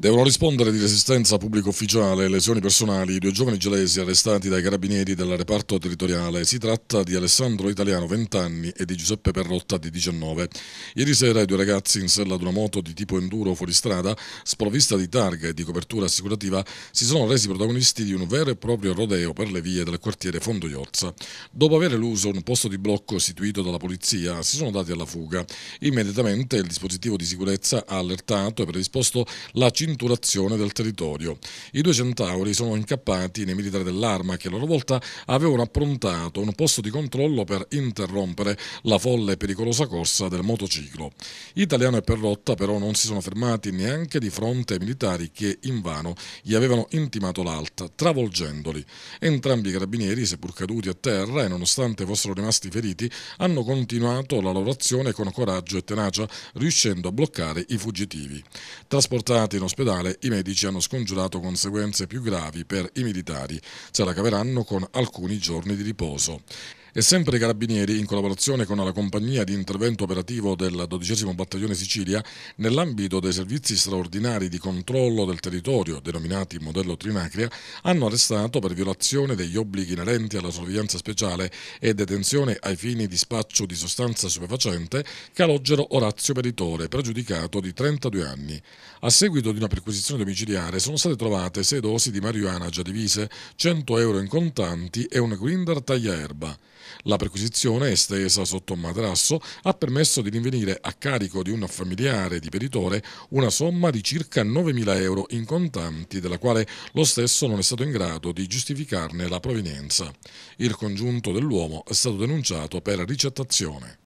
Devono rispondere di resistenza pubblico ufficiale e lesioni personali i due giovani gelesi arrestati dai carabinieri del reparto territoriale. Si tratta di Alessandro Italiano, 20 anni, e di Giuseppe Perrotta, di 19. Ieri sera i due ragazzi in sella ad una moto di tipo enduro fuoristrada, sprovvista di targa e di copertura assicurativa, si sono resi protagonisti di un vero e proprio rodeo per le vie del quartiere Fondoiozza. Dopo aver eluso un posto di blocco istituito dalla polizia, si sono dati alla fuga. Immediatamente il dispositivo di sicurezza ha allertato e predisposto la cintura pinturazione del territorio. I due centauri sono incappati nei militari dell'arma che a loro volta avevano approntato un posto di controllo per interrompere la folle e pericolosa corsa del motociclo. Italiano e Perrotta però non si sono fermati neanche di fronte ai militari che invano gli avevano intimato l'alta, travolgendoli. Entrambi i carabinieri, seppur caduti a terra e nonostante fossero rimasti feriti, hanno continuato la loro azione con coraggio e tenacia, riuscendo a bloccare i fuggitivi. Trasportati in ospedale dall'ospedale, i medici hanno scongiurato conseguenze più gravi per i militari. Se la caveranno con alcuni giorni di riposo. E sempre i Carabinieri, in collaborazione con la compagnia di intervento operativo del 12 Battaglione Sicilia, nell'ambito dei servizi straordinari di controllo del territorio, denominati modello Trinacria, hanno arrestato per violazione degli obblighi inerenti alla sorveglianza speciale e detenzione ai fini di spaccio di sostanza stupefacente Calogero Orazio Peritore, pregiudicato di 32 anni. A seguito di una perquisizione domiciliare sono state trovate 6 dosi di marijuana già divise, 100 euro in contanti e un grinder tagliaerba. La perquisizione, estesa sotto un materasso, ha permesso di rinvenire a carico di un familiare di peritore una somma di circa 9.000 euro in contanti, della quale lo stesso non è stato in grado di giustificarne la provenienza. Il congiunto dell'uomo è stato denunciato per ricettazione.